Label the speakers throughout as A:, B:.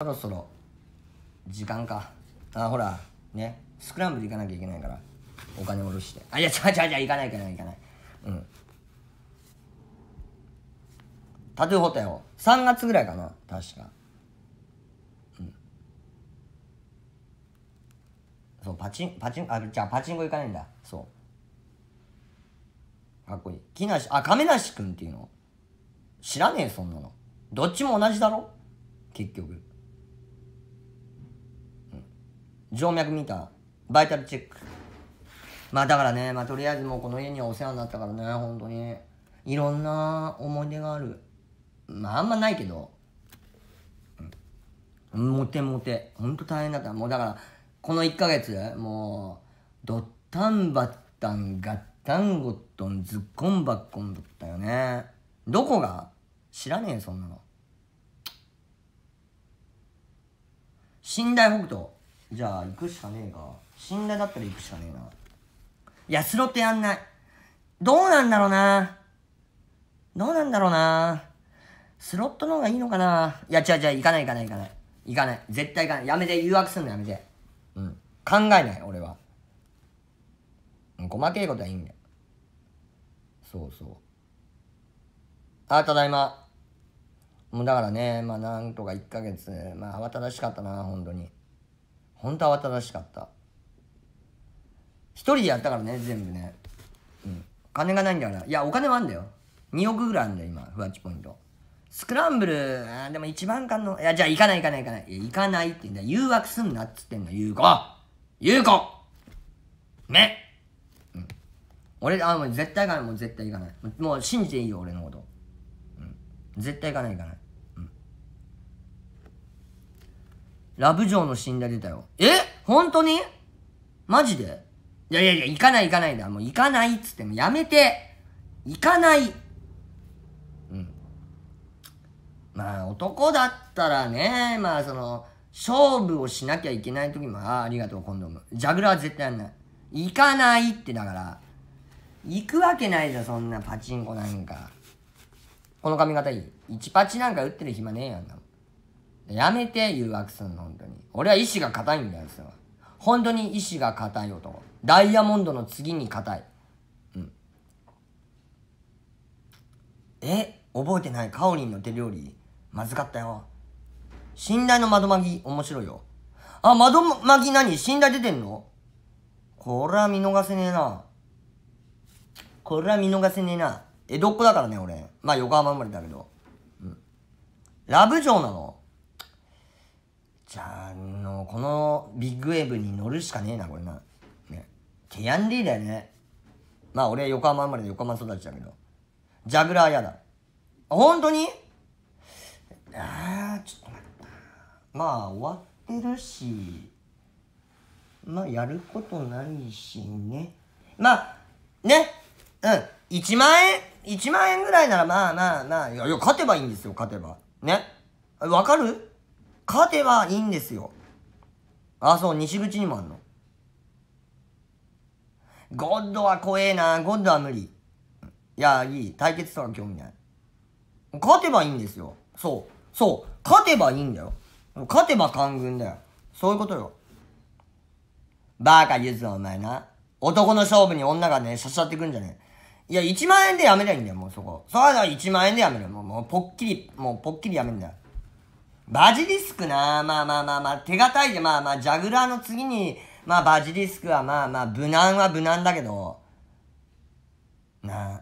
A: そろそろ時間かあほらねスクランブル行かなきゃいけないからお金下ろしてあいや違う違う違う行かない行かない行かないうんタトゥーホテル3月ぐらいかな確かうんそうパチンパチンあじゃあパチンコ行かないんだそうかっこいい木梨あ亀梨君っていうの知らねえそんなのどっちも同じだろ結局静脈見たバイタルチェックまあだからねまあとりあえずもうこの家にはお世話になったからね本当にいろんな思い出があるまああんまないけど、うん、モテモテほんと大変だったもうだからこの1ヶ月もうドッタンバッタンガッタンゴットンズッコンバッコンだったよねどこが知らねえよそんなの寝台北斗じゃあ行くしかねえか信頼だったら行くしかねえないやスロットやんないどうなんだろうなどうなんだろうなスロットの方がいいのかないや違う違う行かない行かない行かない行かない絶対行かないやめて誘惑すんのやめてうん考えない俺はうん、細けいことはいいんだよそうそうあただいまもうだからねまあなんとか1ヶ月まあ慌ただしかったな本当に本当慌ただしかった一人でやったからね全部ねうん金がないんだからいやお金はあんだよ2億ぐらいあるんだよ今ふわっちポイントスクランブルあでも一番間のいやじゃあ行かない行かない行かないいや行かないって言うんだ誘惑すんなっつってんの優子優子ねうん俺あもう絶対行かないもう絶対行かないもう信じていいよ俺のこと、うん、絶対行かない行かないラブジョーの死んだ出たよ。え本当にマジでいやいやいや、行かない行かないだ。もう行かないっつって、もやめて。行かない。うん。まあ、男だったらね、まあその、勝負をしなきゃいけない時も、ああ、ありがとう、コンドーム。ジャグラーは絶対やんない。行かないってだから、行くわけないじゃん、そんなパチンコなんか。この髪型いい。一パチなんか打ってる暇ねえやんな。やめて、誘惑するの、本当に。俺は意志が硬いんだよ、それは。本当に意志が硬い男。ダイヤモンドの次に硬い。うん。え覚えてないカオリンの手料理まずかったよ。信頼の窓まぎ、面白いよ。あ、窓まぎ何信頼出てんのこれは見逃せねえな。これは見逃せねえな。江戸っ子だからね、俺。まあ、横浜生まれだけど。うん。ラブ城なのちゃんのこのビッグウェーブに乗るしかねえなこれなねケヤンディだよねまあ俺横浜生まれで横浜育ちだけどジャグラーやだ本当にああちょっと待ったまあ終わってるしまあやることないしねまあねうん1万円1万円ぐらいならまあまあまあいや勝てばいいんですよ勝てばねわかる勝てばいいんですよ。あ、そう、西口にもあんの。ゴッドは怖えな。ゴッドは無理。いや、いい。対決とか興味ない。勝てばいいんですよ。そう。そう。勝てばいいんだよ。勝てば官軍だよ。そういうことよ。バーカ言うぞ、お前な。男の勝負に女がね、しゃしゃってくんじゃねえ。いや、1万円でやめりゃいいんだよ、もうそこ。そうだ、1万円でやめる。もう、もう、ぽっきり、もう、ぽっきりやめんだよ。バジリスクな、まあまあまあまあ、手堅いで、まあまあ、ジャグラーの次に、まあバジリスクはまあまあ、無難は無難だけど、なあ、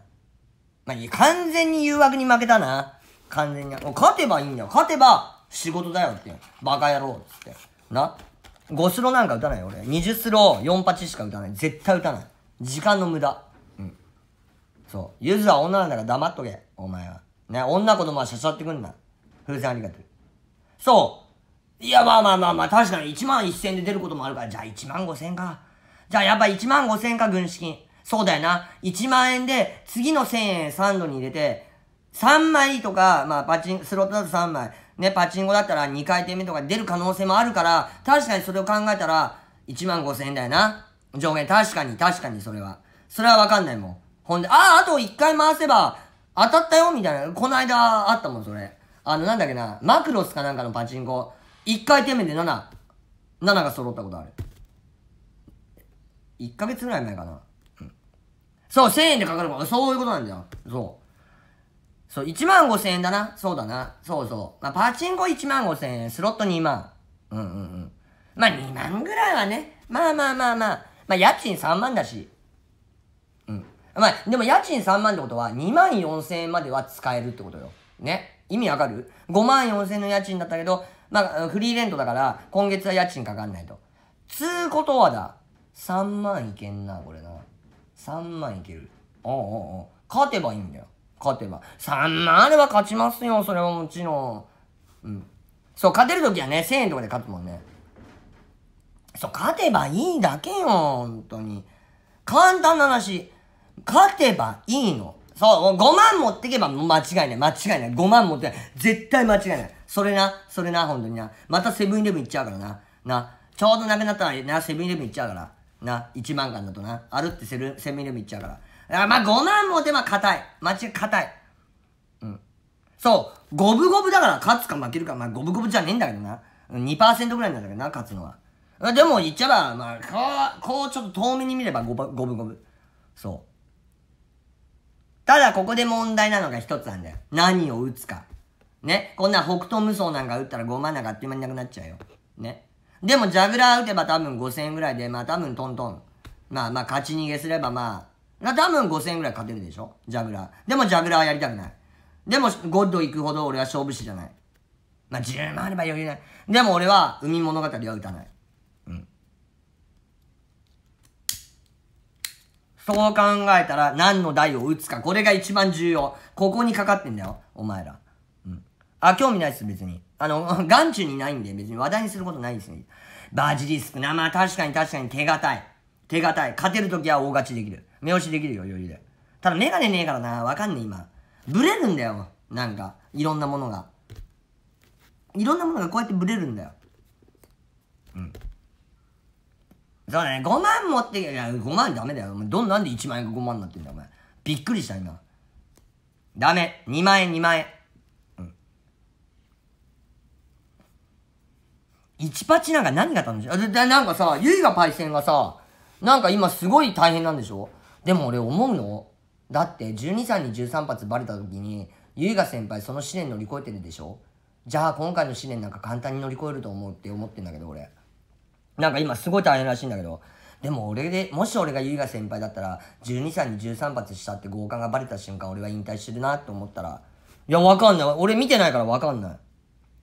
A: まあ、完全に誘惑に負けたな。完全に。勝てばいいんだよ。勝てば、仕事だよって。バカ野郎っつって。な。5スローなんか打たないよ、俺。20スロー4八しか打たない。絶対打たない。時間の無駄。うん。そう。ゆずは女なんだから黙っとけ、お前は。ね、女子供はしゃしゃってくんな。風船ありがとう。そう。いや、まあまあまあまあ、確かに1万1000で出ることもあるから、じゃあ1万5000か。じゃあやっぱ1万5000か、軍資金。そうだよな。1万円で、次の1000円3度に入れて、3枚とか、まあパチン、スロットだと3枚、ね、パチンコだったら2回転目とか出る可能性もあるから、確かにそれを考えたら、1万5000円だよな。上限、確かに、確かにそれは。それはわかんないもん。ほんで、ああ、あと1回回せば、当たったよみたいな。この間あったもん、それ。あの、なんだっけな、マクロスかなんかのパチンコ、1回転目で7、7が揃ったことある。1ヶ月ぐらい前かな。うん、そう、1000円でかかるから、そういうことなんだよ。そう。そう、1万5000円だな。そうだな。そうそう。まあ、パチンコ1万5000円、スロット2万。うんうんうん。まあ、2万ぐらいはね。まあまあまあまあ。まあ、家賃3万だし。うん。まあ、でも家賃3万ってことは、2万4000円までは使えるってことよ。ね。意味わかる ?5 万4千の家賃だったけど、まあ、フリーレントだから、今月は家賃かかんないと。つうことはだ、3万いけんな、これな。3万いける。おうおうおう。勝てばいいんだよ。勝てば。3万あれば勝ちますよ、それはもちろん。うん。そう、勝てるときはね、1000円とかで勝つもんね。そう、勝てばいいだけよ、本当に。簡単な話。勝てばいいの。そう、5万持ってけば間違いない、間違いない。5万持ってない。絶対間違いない。それな、それな、本当にな。またセブンイレブン行っちゃうからな。な、ちょうどなくなったらな、セブンイレブン行っちゃうから。な、1万間だとな。あるってセルセブンイレブン行っちゃうから。あまあ、5万持てば硬い。間違い、硬い。うん。そう、五分五分だから勝つか負けるか、まあ、五分五分じゃねえんだけどな。2%ぐらいなんだけどな、勝つのは。でも、言っちゃえば、まあ、こう、こうちょっと遠目に見れば五分五分。そう。ただここで問題なのが一つなんだよ。何を打つか。ね。こんな北斗無双なんか打ったら5万なんかあっという間になくなっちゃうよ。ね。でもジャグラー打てば多分5000円ぐらいで、まあ多分トントン。まあまあ勝ち逃げすればまあ、多分5000円ぐらい勝てるでしょジャグラー。でもジャグラーはやりたくない。でもゴッド行くほど俺は勝負師じゃない。まあ10万あれば余裕ない。でも俺は海物語は打たない。そう考えたら何の台を打つか。これが一番重要。ここにかかってんだよ。お前ら。うん。あ、興味ないっす、別に。あの、眼中にないんで、別に話題にすることないですね。バジリスクな。まあ確かに確かに手堅い。手堅い。勝てるときは大勝ちできる。目押しできるよ、余裕で。ただメガネねえからな。わかんねえ、今。ブレるんだよ。なんか、いろんなものが。いろんなものがこうやってブレるんだよ。うん。そうだね、5万持っていや、5万ダメだよ。どんなんで1万円が5万になってんだよ、お前。びっくりした、今。ダメ。2万円、2万円。うん。1パチなんか何が楽しいあで、なんかさ、ゆいがパイセンがさ、なんか今すごい大変なんでしょでも俺思うのだって12歳に13発バレた時に、ゆいが先輩その試練乗り越えてるでしょじゃあ今回の試練なんか簡単に乗り越えると思うって思ってんだけど、俺。なんか今すごい大変らしいんだけど、でも俺で、もし俺がいが先輩だったら、12歳に13発したって合姦がバレた瞬間俺は引退してるなって思ったら、いや、わかんない。俺見てないからわかんない。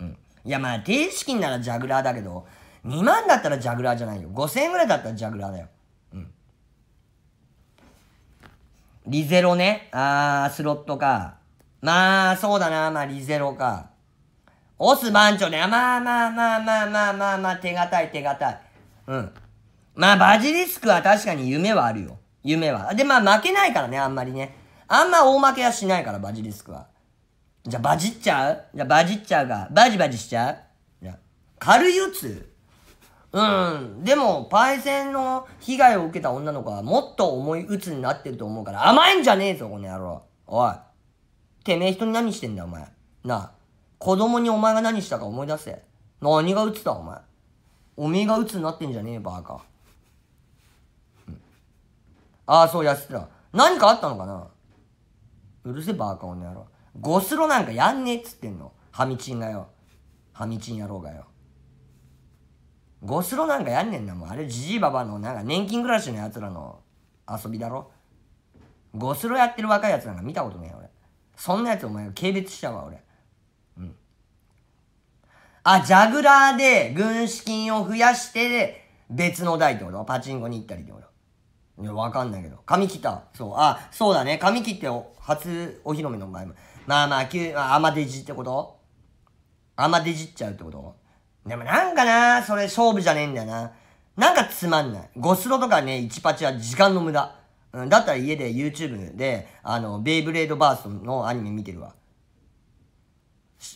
A: うん。いや、まあ、低資金ならジャグラーだけど、2万だったらジャグラーじゃないよ。5000円ぐらいだったらジャグラーだよ。うん。リゼロね。あー、スロットか。まあ、そうだな。まあ、リゼロか。オス番長ね。まあまあまあまあまあまあまあ、手堅い手堅い。うん。まあ、バジリスクは確かに夢はあるよ。夢は。で、まあ、負けないからね、あんまりね。あんま大負けはしないから、バジリスクは。じゃあ、バジっちゃうじゃあ、バジっちゃうが。バジバジしちゃうじゃ軽い打つうん。でも、パイセンの被害を受けた女の子はもっと重い鬱になってると思うから、甘いんじゃねえぞ、この野郎。おい。てめえ人に何してんだよ、お前。なあ。子供にお前が何したか思い出せ。何がつだ、お前。おめえが鬱になってんじゃねえ、バーカ。うん、ああ、そう、やてら。何かあったのかなうるせえ、バーカ、女野郎。ゴスロなんかやんねえっつってんの。ハミチンがよ。ハミチン野郎がよ。ゴスロなんかやんねんな、もんあれ、ジジイババの、なんか年金暮らしの奴らの遊びだろ。ゴスロやってる若い奴なんか見たことねえ、俺。そんな奴お前軽蔑しちゃうわ、俺。あ、ジャグラーで軍資金を増やして、別の台ってことパチンコに行ったりってこといや、わかんないけど。髪切った。そう。あ、そうだね。髪切ってお、初お披露目の前も。まあまあ、急、まあ、まデジってことあまデジっちゃうってことでもなんかな、それ勝負じゃねえんだよな。なんかつまんない。ゴスロとかね、一パチは時間の無駄。うん、だったら家で YouTube で、あの、ベイブレードバーストのアニメ見てるわ。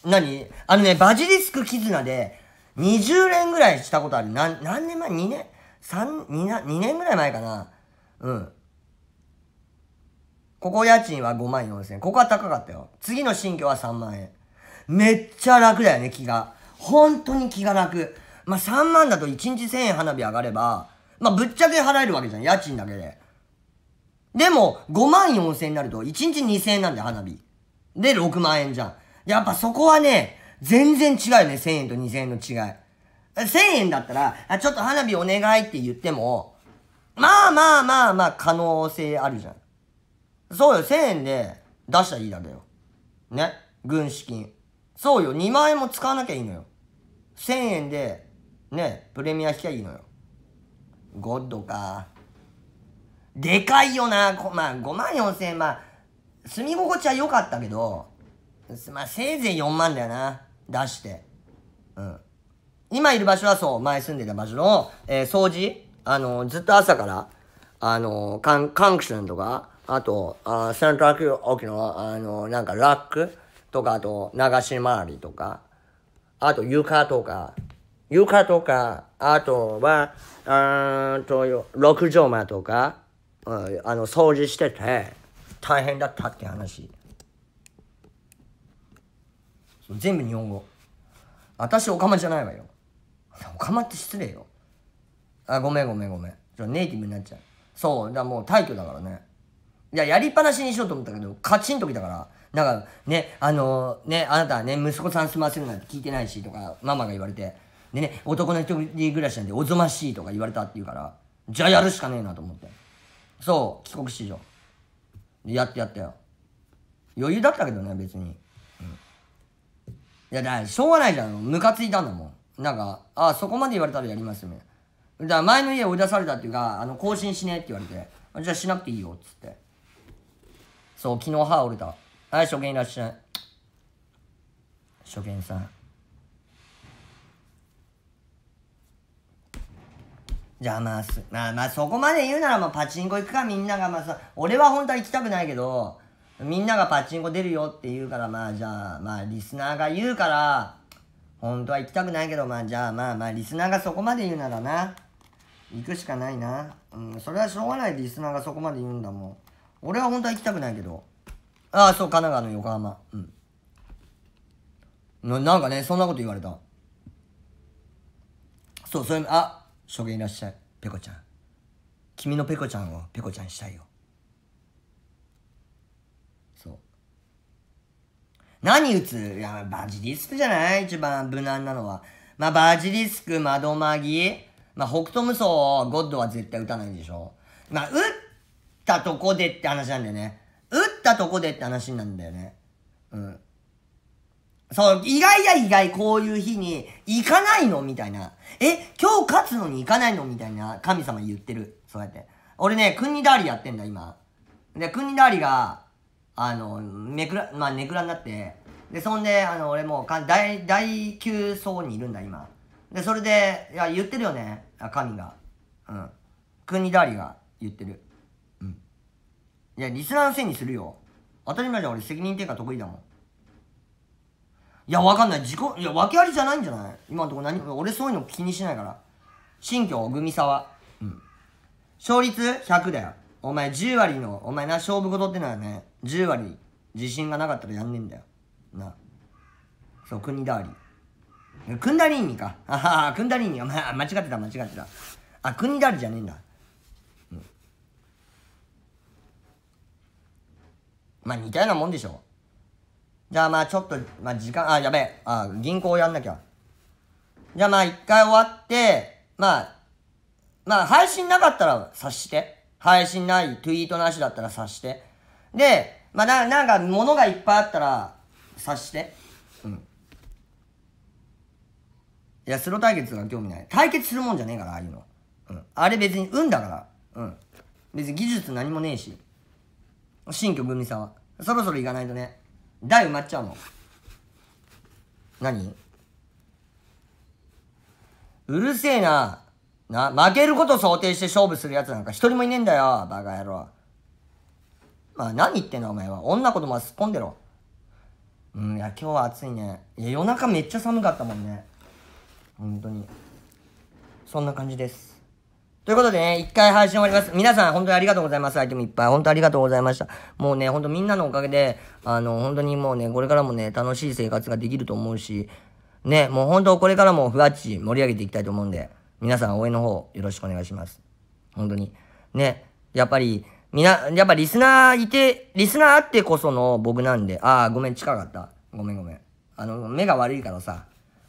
A: 何あのね、バジリスク絆で、20年ぐらいしたことある。何、何年前 ?2 年三2 2年ぐらい前かな。うん。ここ家賃は5万4千円。ここは高かったよ。次の新居は3万円。めっちゃ楽だよね、気が。本当に気が楽。まあ、3万だと1日1000円花火上がれば、まあ、ぶっちゃけ払えるわけじゃん、家賃だけで。でも、5万4千円になると、1日2000円なんだよ、花火。で、6万円じゃん。やっぱそこはね、全然違うよね。1000円と2000円の違い。1000円だったら、あ、ちょっと花火お願いって言っても、まあまあまあまあ可能性あるじゃん。そうよ、1000円で出したらいいだけよ。ね。軍資金。そうよ、2万円も使わなきゃいいのよ。1000円で、ね、プレミア引きゃいいのよ。ゴッドか。でかいよな。まあ、5万4 0 0円。まあ、住み心地は良かったけど、まあ、せいぜい4万だよな。出して。うん。今いる場所はそう、前住んでた場所の、えー、掃除あの、ずっと朝から、あの、カン、カンクションとか、あと、あセントラル沖の、あの、なんかラックとか、あと、流し回りとか、あと床とか、床とか、あとは、うんと、六畳間とか、うん、あの、掃除してて、大変だったって話。全部日本語。私、オカマじゃないわよ。オカマって失礼よ。あ、ごめんごめんごめん。ちょネイティブになっちゃう。そう、だもう退去だからね。いや、やりっぱなしにしようと思ったけど、カチンときたから。なんか、ね、あのー、ね、あなたはね、息子さん住ませるなんて聞いてないし、とか、ママが言われて。でね、男の一人暮らしなんで、おぞましいとか言われたって言うから、じゃあやるしかねえなと思って。そう、帰国子女。やってやったよ。余裕だったけどね、別に。いや、だからしょうがないじゃん。ムカついたんだもん。なんか、あ、そこまで言われたらやりますよね。だから前の家追い出されたっていうか、あの、更新しねえって言われて、じゃあしなくていいよ、っつって。そう、昨日歯折れた。はい、初見いらっしゃい。初見さん。じゃあまあ、まあまあそこまで言うならまあパチンコ行くかみんながまあさ、俺は本当は行きたくないけど、みんながパチンコ出るよって言うから、まあじゃあ、まあリスナーが言うから、本当は行きたくないけど、まあじゃあまあまあリスナーがそこまで言うならな。行くしかないな。うん、それはしょうがないリスナーがそこまで言うんだもん。俺は本当は行きたくないけど。ああ、そう、神奈川の横浜。うん。ななんかね、そんなこと言われた。そう、それ、あ、初見いらっしゃい、ペコちゃん。君のペコちゃんをペコちゃんしたいよ。何打ついや、バジリスクじゃない一番無難なのは。まあ、バジリスク、窓マぎ。まあ、北斗無双、ゴッドは絶対打たないんでしょまあ、打ったとこでって話なんだよね。打ったとこでって話なんだよね。うん。そう、意外や意外、こういう日に、行かないのみたいな。え、今日勝つのに行かないのみたいな、神様言ってる。そうやって。俺ね、国ンニダーリやってんだ、今。で、国ンニダーリが、あの、めくら、まあ、ネくらになって、で、そんで、あの、俺もうか、第、第9層にいるんだ、今。で、それで、いや、言ってるよね、神が。うん。国だりが言ってる。うん。いや、リスナーのせいにするよ。当たり前じゃ俺責任うか得意だもん。いや、わかんない。自己、いや、訳ありじゃないんじゃない今のとこ何、俺そういうの気にしないから。新居、グミサワ。うん。勝率100だよ。お前10割の、お前な、勝負事ってのはね、10割自信がなかったらやんねえんだよ。な。そう、国だわり。リ。クンダリーニか。あはクンダリーニ。お前、間違ってた、間違ってた。あ、国ニわりじゃねえんだ。うん。まあ、似たようなもんでしょ。じゃあまあちょっと、まあ時間、あ、やべえ。あ、銀行やんなきゃ。じゃあまあ一回終わって、まあ、まあ配信なかったら察して。配信ない、ツイートなしだったら察して。で、まあ、な、なんか物がいっぱいあったら察して。うん。いや、スロ対決が興味ない。対決するもんじゃねえから、ああいうの。うん。あれ別に運だから。うん。別に技術何もねえし。新居美さんは。そろそろ行かないとね。台埋まっちゃうもん。何うるせえな。な、負けること想定して勝負する奴なんか一人もいねえんだよ、バカ野郎。まあ何言ってんのお前は。女子供はすっこんでろ。うん、いや、今日は暑いね。いや、夜中めっちゃ寒かったもんね。本当に。そんな感じです。ということでね、一回配信終わります。皆さん本当にありがとうございます。アイテムいっぱい。本当ありがとうございました。もうね、本当みんなのおかげで、あの、本当にもうね、これからもね、楽しい生活ができると思うし、ね、もう本当これからもふわっち盛り上げていきたいと思うんで。皆さん応援の方よろしくお願いします。本当に。ね、やっぱり、みな、やっぱリスナーいて、リスナーあってこその僕なんで、ああ、ごめん、近かった。ごめんごめん。あの、目が悪いからさ、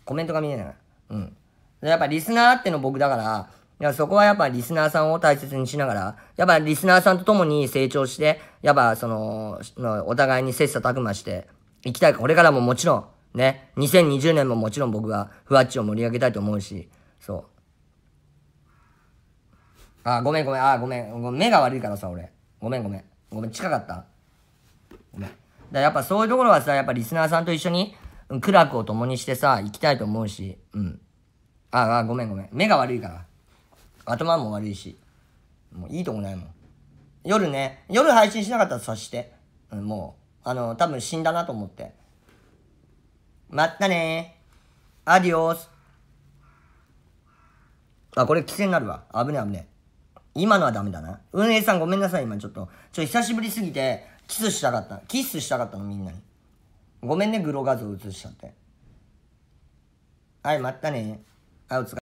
A: コメントが見えない。うん。やっぱリスナーあっての僕だから、いや、そこはやっぱリスナーさんを大切にしながら、やっぱリスナーさんと共に成長して、やっぱその、お互いに切磋琢磨して、いきたい。これからももちろん、ね、2020年ももちろん僕は、ふわっちを盛り上げたいと思うし、あ、ごめんごめん。あ、ごめん。目が悪いからさ、俺。ごめんごめん。ごめん、近かったごめん。だやっぱそういうところはさ、やっぱリスナーさんと一緒に、苦楽を共にしてさ、行きたいと思うし、うん。ああ、ごめんごめん。目が悪いから。頭も悪いし。もういいとこないもん。夜ね、夜配信しなかったら察して。うん、もう、あの、多分死んだなと思って。まったねー。アディオス。あ、これ危険になるわ。危ね危ね。今のはダメだな。運営さんごめんなさい、今ちょっと。ちょ、久しぶりすぎて、キスしたかった。キスしたかったの、みんなに。ごめんね、グロ画像映しちゃって。はい、またね。い、お疲れ。